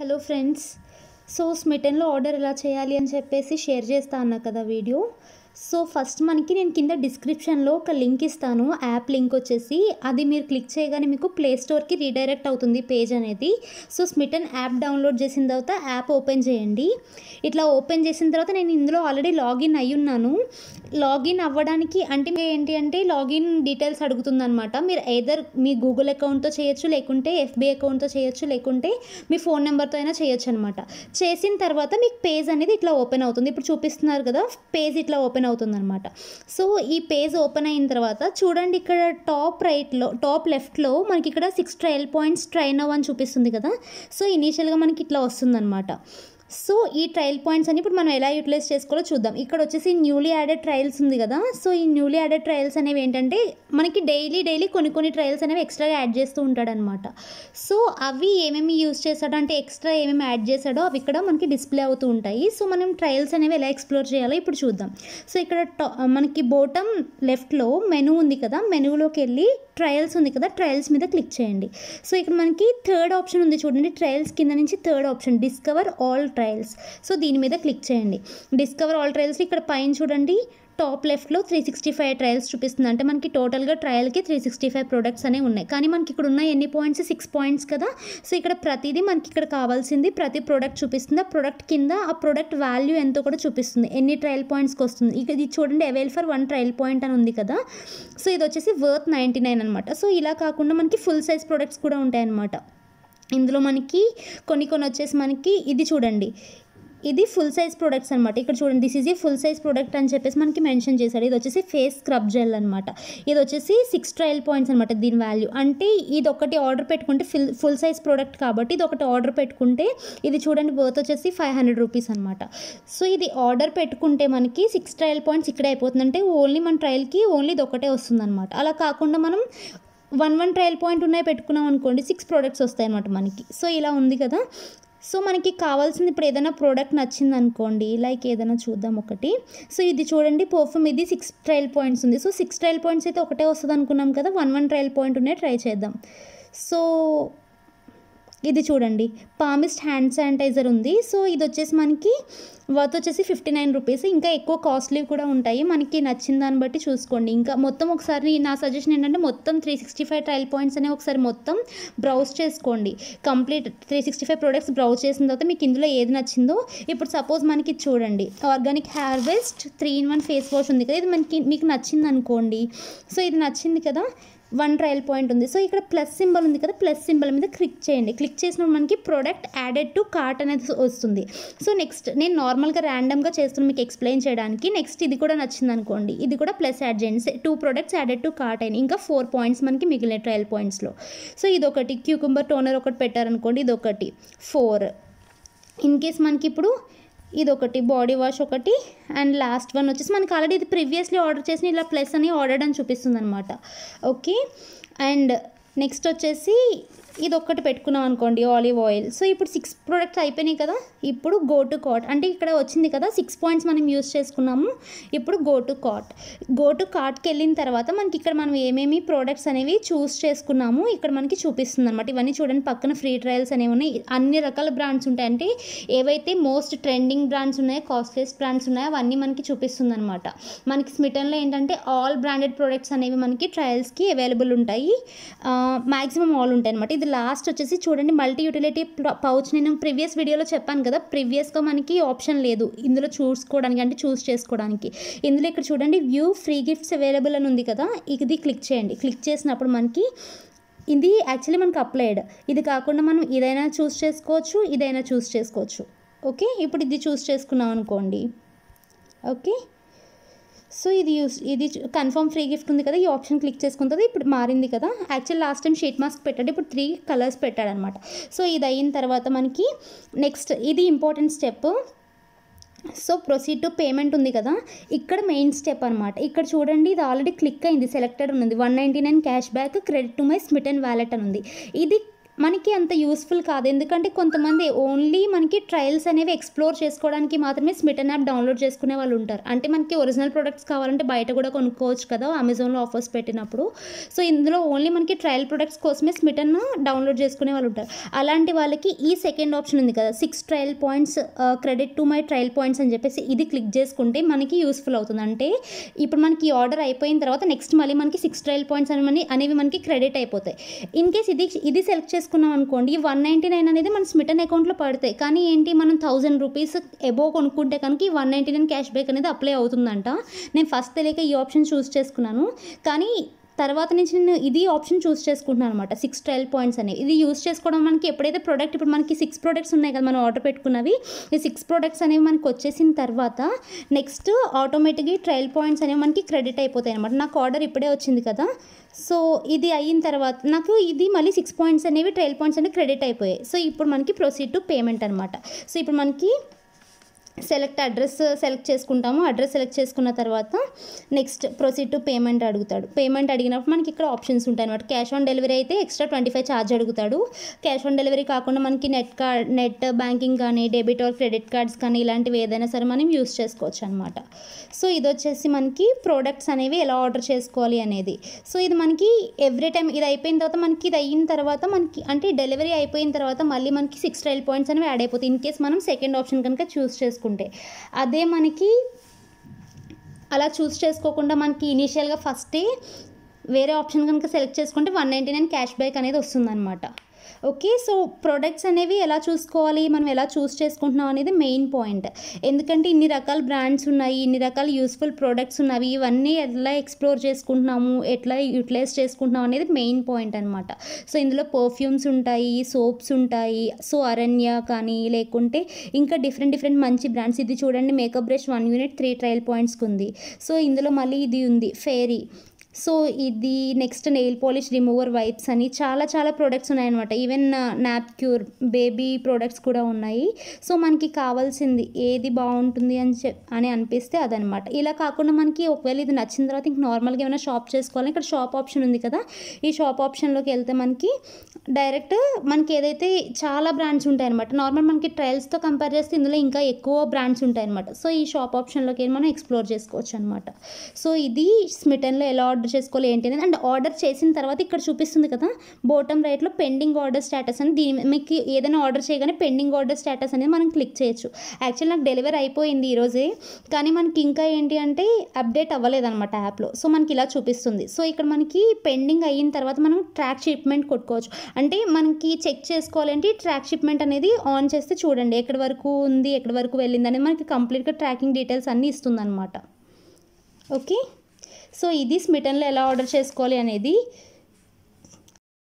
hello friends so స్మిటన్లో order ఎలా చేయాలి అని చెప్పేసి షేర్ చేస్తా అన్నా కదా వీడియో సో ఫస్ట్ మనకి నేను కింద డిస్క్రిప్షన్లో ఒక లింక్ ఇస్తాను యాప్ లింక్ వచ్చేసి అది మీరు క్లిక్ చేయగానే మీకు ప్లే స్టోర్కి రీడైరెక్ట్ అవుతుంది పేజ్ అనేది సో స్మిటన్ యాప్ డౌన్లోడ్ చేసిన తర్వాత యాప్ ఓపెన్ చేయండి ఇట్లా ఓపెన్ చేసిన తర్వాత నేను ఇందులో ఆల్రెడీ లాగిన్ అయి ఉన్నాను లాగిన్ అవ్వడానికి అంటే మీరు ఏంటి అంటే లాగిన్ డీటెయిల్స్ అడుగుతుంది అనమాట మీరు ఏదర్ మీ గూగుల్ అకౌంట్తో చేయొచ్చు లేకుంటే ఎఫ్బీ అకౌంట్తో చేయొచ్చు లేకుంటే మీ ఫోన్ నెంబర్తో అయినా చేయొచ్చు అనమాట చేసిన తర్వాత మీకు పేజ్ అనేది ఇట్లా ఓపెన్ అవుతుంది ఇప్పుడు చూపిస్తున్నారు కదా పేజ్ ఇట్లా ఓపెన్ అవుతుంది అనమాట సో ఈ పేజ్ ఓపెన్ అయిన తర్వాత చూడండి ఇక్కడ టాప్ రైట్లో టాప్ లెఫ్ట్లో మనకి ఇక్కడ సిక్స్ ట్రయల్ పాయింట్స్ ట్రైన్ అవ్వని చూపిస్తుంది కదా సో ఇనీషియల్గా మనకి ఇట్లా అనమాట సో ఈ ట్రయల్ పాయింట్స్ అని ఇప్పుడు మనం ఎలా యూటిలైజ్ చేసుకోవాలో చూద్దాం ఇక్కడ వచ్చేసి న్యూలీ యాడెడ్ ట్రయల్స్ ఉంది కదా సో ఈ న్యూలీ యాడెడ్ ట్రయల్స్ అనేవి ఏంటంటే మనకి డైలీ డైలీ కొన్ని కొన్ని ట్రయల్స్ అనేవి ఎక్స్ట్రాగా యాడ్ చేస్తూ ఉంటాడనమాట సో అవి ఏమేమి యూస్ చేశాడో అంటే ఎక్స్ట్రా ఏమేమి యాడ్ చేశాడో అవి ఇక్కడ మనకి డిస్ప్లే అవుతూ ఉంటాయి సో మనం ట్రయల్స్ అనేవి ఎలా ఎక్స్ప్లోర్ చేయాలో ఇప్పుడు చూద్దాం సో ఇక్కడ మనకి బోటమ్ లెఫ్ట్లో మెనూ ఉంది కదా మెనూలోకి వెళ్ళి ట్రయల్స్ ఉంది కదా ట్రయల్స్ మీద క్లిక్ చేయండి సో ఇక్కడ మనకి థర్డ్ ఆప్షన్ ఉంది చూడండి ట్రయల్స్ కింద నుంచి third option discover all trials so దీని మీద క్లిక్ చేయండి డిస్కవర్ ఆల్ ట్రయల్స్ ఇక్కడ పైన చూడండి టాప్ లెఫ్ట్లో త్రీ సిక్స్టీ ఫైవ్ ట్రయల్స్ చూపిస్తుంది అంటే మనకి టోటల్గా ట్రయల్కి త్రీ సిక్స్టీ ఫైవ్ ప్రొడక్ట్స్ అనేవి ఉన్నాయి కానీ మనకి ఇక్కడ ఉన్న ఎన్ని పాయింట్స్ సిక్స్ పాయింట్స్ కదా సో ఇక్కడ ప్రతిదీ మనకి ఇక్కడ కావాల్సింది ప్రతి ప్రోడక్ట్ చూపిస్తుంది ఆ ప్రోడక్ట్ కింద ఆ ప్రోడక్ట్ వాల్యూ ఎంతో కూడా చూపిస్తుంది ఎన్ని ట్రయల్ పాయింట్స్కి వస్తుంది ఇక ఇది చూడండి avail for one trial point అని ఉంది కదా సో ఇది వచ్చేసి వర్త్ నైంటీ నైన్ అనమాట సో ఇలా కాకుండా మనకి ఫుల్ సైజ్ ప్రోడక్ట్స్ కూడా ఉంటాయన్నమాట ఇందులో మనకి కొన్ని కొన్ని వచ్చేసి మనకి ఇది చూడండి ఇది ఫుల్ సైజ్ ప్రొడక్ట్స్ అనమాట ఇక్కడ చూడండి this is a full size product అని చెప్పేసి మనకి మెన్షన్ చేశాడు ఇది వచ్చేసి ఫేస్ స్క్రబ్ జెల్ అనమాట ఇది వచ్చేసి సిక్స్ ట్రయల్ పాయింట్స్ అనమాట దీని వాల్యూ అంటే ఇది ఒకటి ఆర్డర్ పెట్టుకుంటే ఫుల్ ఫుల్ సైజ్ ప్రోడక్ట్ కాబట్టి ఇది ఒకటి ఆర్డర్ పెట్టుకుంటే ఇది చూడండి బర్త్ వచ్చేసి ఫైవ్ హండ్రెడ్ రూపీస్ అనమాట సో ఇది ఆర్డర్ పెట్టుకుంటే మనకి సిక్స్ ట్రయల్ పాయింట్స్ ఇక్కడ అయిపోతుందంటే ఓన్లీ మన ట్రయల్కి ఓన్లీ ఇది ఒకటే వస్తుందన్నమాట అలా కాకుండా మనం వన్ వన్ ట్రయల్ పాయింట్ ఉన్నాయి పెట్టుకున్నాం అనుకోండి సిక్స్ ప్రోడక్ట్స్ వస్తాయి అన్నమాట మనకి సో ఇలా ఉంది కదా సో మనకి కావాల్సింది ఇప్పుడు ఏదైనా ప్రోడక్ట్ నచ్చింది అనుకోండి లైక్ ఏదైనా చూద్దాం ఒకటి సో ఇది చూడండి పర్ఫ్యూమ్ ఇది సిక్స్ ట్రయల్ పాయింట్స్ ఉంది సో సిక్స్ ట్రయల్ పాయింట్స్ అయితే ఒకటే వస్తుంది అనుకున్నాం కదా వన్ వన్ ట్రయల్ పాయింట్ ఉన్నాయి ట్రై చేద్దాం సో ఇది చూడండి పామిస్ట్ హ్యాండ్ శానిటైజర్ ఉంది సో ఇది వచ్చేసి మనకి వర్త్ వచ్చేసి ఫిఫ్టీ నైన్ రూపీస్ ఇంకా ఎక్కువ కాస్ట్లీ కూడా ఉంటాయి మనకి నచ్చిన దాన్ని బట్టి చూసుకోండి ఇంకా మొత్తం ఒకసారి నా సజెషన్ ఏంటంటే మొత్తం three sixty five trial points అనేవి ఒకసారి మొత్తం బ్రౌజ్ చేసుకోండి complete three sixty five products browse చేసిన తర్వాత మీకు ఇందులో ఏది నచ్చిందో ఇప్పుడు సపోజ్ మనకి చూడండి organic harvest three in one face wash ఉంది కదా ఇది మనకి మీకు నచ్చింది అనుకోండి సో ఇది నచ్చింది కదా వన్ ట్రయల్ పాయింట్ ఉంది సో ఇక్కడ ప్లస్ సింబల్ ఉంది కదా ప్లస్ సింబల్ మీద క్లిక్ చేయండి క్లిక్ చేసినప్పుడు మనకి ప్రోడక్ట్ యాడెడ్ టు కార్ట్ అనేది వస్తుంది సో నెక్స్ట్ నేను నార్మల్గా ర్యాండమ్గా చేస్తున్నాను మీకు ఎక్స్ప్లెయిన్ చేయడానికి నెక్స్ట్ ఇది కూడా నచ్చింది అనుకోండి ఇది కూడా ప్లస్ యాడ్ చేయండి two products added to cart అయినాయి ఇంకా ఫోర్ పాయింట్స్ మనకి మిగిలిన ట్రయల్ పాయింట్స్లో సో ఇది ఒకటి క్యూకుంబర్ టోనర్ ఒకటి పెట్టారనుకోండి ఒకటి ఫోర్ ఇన్ కేస్ మనకి ఇప్పుడు ఇది ఒకటి బాడీ వాష్ ఒకటి అండ్ లాస్ట్ వన్ వచ్చేసి మనకి ఆల్రెడీ ఇది ప్రీవియస్లీ ఆర్డర్ చేసిన ఇలా ప్లస్ అని ఆర్డర్ అని చూపిస్తుంది అనమాట ఓకే అండ్ నెక్స్ట్ వచ్చేసి ఇది ఒక్కటి పెట్టుకున్నాం అనుకోండి ఆలివ్ ఆయిల్ సో ఇప్పుడు సిక్స్ ప్రోడక్ట్స్ అయిపోయినాయి కదా ఇప్పుడు గో టు కాట్ అంటే ఇక్కడ వచ్చింది కదా సిక్స్ పాయింట్స్ మనం యూస్ చేసుకున్నాము ఇప్పుడు go to cart go to కాట్కి వెళ్ళిన తర్వాత మనకి ఇక్కడ మనం ఏమేమి ప్రోడక్ట్స్ అనేవి చూస్ చేసుకున్నాము ఇక్కడ మనకి చూపిస్తుంది అనమాట ఇవన్నీ చూడండి పక్కన ఫ్రీ ట్రయల్స్ అనేవి ఉన్నాయి అన్ని రకాల బ్రాండ్స్ ఉంటాయి అంటే ఏవైతే మోస్ట్ ట్రెండింగ్ బ్రాండ్స్ ఉన్నాయో కాస్ట్లెస్ బ్రాండ్స్ ఉన్నాయో అవన్నీ మనకి చూపిస్తుంది అనమాట మనకి స్మిటన్లో ఏంటంటే ఆల్ బ్రాండెడ్ ప్రోడక్ట్స్ అనేవి మనకి ట్రయల్స్కి అవైలబుల్ ఉంటాయి మ్యాక్సిమం ఆల్ ఉంటాయి అనమాట ఇది లాస్ట్ వచ్చేసి చూడండి మల్టీ యూటిలిటీ పౌచ్ నేను ప్రీవియస్ వీడియోలో చెప్పాను కదా ప్రీవియస్గా మనకి ఆప్షన్ లేదు ఇందులో చూసుకోవడానికి అంటే చూస్ చేసుకోవడానికి ఇందులో ఇక్కడ చూడండి వ్యూ ఫ్రీ గిఫ్ట్స్ అవైలబుల్ అని ఉంది కదా ఇది క్లిక్ చేయండి క్లిక్ చేసినప్పుడు మనకి ఇది యాక్చువల్లీ మనకు అప్లైడ్ ఇది కాకుండా మనం ఇదైనా చూస్ చేసుకోవచ్చు ఇదైనా చూస్ చేసుకోవచ్చు ఓకే ఇప్పుడు ఇది చూస్ చేసుకున్నాం అనుకోండి ఓకే సో ఇది యూస్ ఇది కన్ఫర్మ్ ఫ్రీ గిఫ్ట్ ఉంది కదా ఈ ఆప్షన్ క్లిక్ చేసుకుంటుంది ఇప్పుడు మారింది కదా actual last time sheet mask పెట్టాడు ఇప్పుడు త్రీ కలర్స్ పెట్టాడు అనమాట సో ఇది అయిన తర్వాత మనకి నెక్స్ట్ ఇది important step so proceed to payment ఉంది కదా ఇక్కడ మెయిన్ స్టెప్ అనమాట ఇక్కడ చూడండి ఇది ఆల్రెడీ క్లిక్ అయింది సెలెక్టెడ్ ఉంది one ninety nine cash back credit to my Smytten wallet అని ఉంది ఇది మనకి అంత యూస్ఫుల్ కాదు ఎందుకంటే కొంతమంది ఓన్లీ మనకి ట్రయల్స్ అనేవి ఎక్స్ప్లోర్ చేసుకోవడానికి మాత్రమే స్మిటన్ యాప్ డౌన్లోడ్ చేసుకునే వాళ్ళు ఉంటారు అంటే మనకి ఒరిజినల్ ప్రొడక్ట్స్ కావాలంటే బయట కూడా కొనుక్కోవచ్చు కదా అమెజాన్లో ఆఫర్స్ పెట్టినప్పుడు సో ఇందులో ఓన్లీ మనకి ట్రయల్ ప్రొడక్ట్స్ కోసమే స్మిటన్ డౌన్లోడ్ చేసుకునే వాళ్ళు ఉంటారు అలాంటి వాళ్ళకి ఈ సెకండ్ ఆప్షన్ ఉంది కదా six trial points credit to my trial points అని చెప్పేసి ఇది క్లిక్ చేసుకుంటే మనకి యూస్ఫుల్ అవుతుంది అంటే ఇప్పుడు మనకి ఈ ఆర్డర్ అయిపోయిన తర్వాత నెక్స్ట్ మళ్ళీ మనకి సిక్స్ ట్రయల్ పాయింట్స్ అనేవి మనకి క్రెడిట్ అయిపోతాయి ఇన్ కేస్ ఇది ఇది సెలెక్ట్ చేసుకుంటే చేసుకున్నాం అనుకోండి ఈ వన్ నైంటీ నైన్ అనేది మన స్మిటన్ అకౌంట్లో పడతాయి కానీ ఏంటి మనం థౌజండ్ రూపీస్ అబోవ్ కొనుక్కుంటే కనుక ఈ one ninety nine cash back అనేది అప్లై అవుతుందంట నేను ఫస్ట్ తెలియక ఈ ఆప్షన్ చూస్ చేసుకున్నాను కానీ తర్వాత నుంచి నేను ఇది ఆప్షన్ చూస్ చేసుకుంటున్నాను అనమాట సిక్స్ ట్వెల్వ్ పాయింట్స్ అనేవి ఇది యూస్ చేసుకోవడం మనకి ఎప్పుడైతే ప్రోడక్ట్ ఇప్పుడు మనకి సిక్స్ ప్రోడక్ట్స్ ఉన్నాయి కదా మనం ఆర్డర్ పెట్టుకున్నవి ఈ సిక్స్ ప్రోడక్ట్స్ అనేవి మనకి వచ్చేసిన తర్వాత నెక్స్ట్ ఆటోమేటిక్గా ట్రయల్ పాయింట్స్ అనేవి మనకి క్రెడిట్ అయిపోతాయి అనమాట నాకు ఆర్డర్ ఇప్పుడే వచ్చింది కదా సో ఇది అయిన తర్వాత నాకు ఇది మళ్ళీ సిక్స్ పాయింట్స్ అనేవి ట్రయల్ పాయింట్స్ అనేవి క్రెడిట్ అయిపోయాయి సో ఇప్పుడు మనకి ప్రొసీడ్ టు పేమెంట్ అనమాట సో ఇప్పుడు మనకి సెలెక్ట్ అడ్రస్ సెలెక్ట్ చేసుకుంటాము అడ్రస్ సెలెక్ట్ చేసుకున్న తర్వాత నెక్స్ట్ ప్రొసీడ్ టు పేమెంట్ అడుగుతాడు పేమెంట్ అడిగినప్పుడు మనకి ఇక్కడ ఆప్షన్స్ ఉంటాయి అనమాట క్యాష్ ఆన్ డెలివరీ అయితే ఎక్స్ట్రా ట్వంటీ ఫైవ్ ఛార్జ్ అడుగుతాడు క్యాష్ ఆన్ డెలివరీ కాకుండా మనకి నెట్ కార్డ్ నెట్ బ్యాంకింగ్ కానీ డెబిట్ ఆర్ క్రెడిట్ కార్డ్స్ కానీ ఇలాంటివి ఏదైనా సరే మనం యూస్ చేసుకోవచ్చు అనమాట సో ఇది వచ్చేసి మనకి ప్రోడక్ట్స్ అనేవి ఎలా ఆర్డర్ చేసుకోవాలి అనేది సో ఇది మనకి ఎవ్రీ టైం ఇది అయిపోయిన తర్వాత మనకి ఇది అయిన తర్వాత మనకి అంటే డెలివరీ అయిపోయిన తర్వాత మళ్ళీ మనకి సిక్స్ ట్రైల్ పాయింట్స్ అనేవి యాడ్ అయిపోతాయి ఇన్ కేస్ మనం సెకండ్ ఆప్షన్ కనుక చూస్ చేసుకుంటాం చేసుకుంటే అదే మనకి అలా చూస్ చేసుకోకుండా మనకి ఇనీషియల్గా ఫస్టే వేరే ఆప్షన్ కనుక సెలెక్ట్ చేసుకుంటే one ninety nine cash back అనేది వస్తుందన్నమాట ఓకే సో ప్రొడక్ట్స్ అనేవి ఎలా చూసుకోవాలి మనం ఎలా చూస్ చేసుకుంటున్నాం అనేది మెయిన్ పాయింట్ ఎందుకంటే ఇన్ని రకాల బ్రాండ్స్ ఉన్నాయి ఇన్ని రకాల యూస్ఫుల్ ప్రొడక్ట్స్ ఉన్నవి ఇవన్నీ ఎలా ఎక్స్ప్లోర్ చేసుకుంటున్నాము ఎట్లా యూటిలైజ్ చేసుకుంటున్నాం అనేది మెయిన్ పాయింట్ అనమాట సో ఇందులో పర్ఫ్యూమ్స్ ఉంటాయి సోప్స్ ఉంటాయి సో అరణ్య కానీ లేకుంటే ఇంకా డిఫరెంట్ డిఫరెంట్ మంచి బ్రాండ్స్ ఇది చూడండి makeup brush one unit three trial పాయింట్స్కి ఉంది సో ఇందులో మళ్ళీ ఇది ఉంది ఫేరీ సో ఇది next nail polish remover wipes అని చాలా చాలా ప్రోడక్ట్స్ ఉన్నాయన్నమాట ఈవెన్ నాప్ క్యూర్ బేబీ ప్రోడక్ట్స్ కూడా ఉన్నాయి సో మనకి కావాల్సింది ఏది బాగుంటుంది అని చెప్ అని అనిపిస్తే అదనమాట ఇలా కాకుండా మనకి ఒకవేళ ఇది నచ్చిన తర్వాత ఇంక నార్మల్గా ఏమైనా షాప్ చేసుకోవాలి ఇక్కడ షాప్ ఆప్షన్ ఉంది కదా ఈ షాప్ ఆప్షన్లోకి వెళ్తే మనకి డైరెక్ట్ మనకి ఏదైతే చాలా బ్రాండ్స్ ఉంటాయన్నమాట నార్మల్ మనకి ట్రయల్స్తో కంపేర్ చేస్తే ఇందులో ఇంకా ఎక్కువ బ్రాండ్స్ ఉంటాయన్నమాట సో ఈ షాప్ ఆప్షన్లోకి మనం ఎక్స్ప్లోర్ చేసుకోవచ్చు అనమాట సో ఇది స్మిటన్లో ఎలా ఆర్డర్ ఆర్డర్ చేసుకోవాలి ఏంటి అనేది అండ్ ఆర్డర్ చేసిన తర్వాత ఇక్కడ చూపిస్తుంది కదా బోటమ్ రైట్లో పెండింగ్ ఆర్డర్ స్టేటస్ అని దీని మీకు ఏదైనా ఆర్డర్ చేయగానే పెండింగ్ ఆర్డర్ స్టేటస్ అనేది మనం క్లిక్ చేయొచ్చు యాక్చువల్ నాకు డెలివరీ అయిపోయింది ఈరోజే కానీ మనకి ఇంకా ఏంటి అంటే అప్డేట్ అనమాట యాప్లో సో మనకి ఇలా చూపిస్తుంది సో ఇక్కడ మనకి పెండింగ్ అయిన తర్వాత మనం ట్రాక్ షిప్మెంట్ కొట్టుకోవచ్చు అంటే మనకి చెక్ చేసుకోవాలంటే ట్రాక్ షిప్మెంట్ అనేది ఆన్ చేస్తే చూడండి ఎక్కడి వరకు ఉంది ఎక్కడి వరకు వెళ్ళింది అనేది మనకి కంప్లీట్గా ట్రాకింగ్ డీటెయిల్స్ అన్నీ అనమాట ఓకే సో ఇది స్మిటన్లో ఎలా ఆర్డర్ చేసుకోవాలి అనేది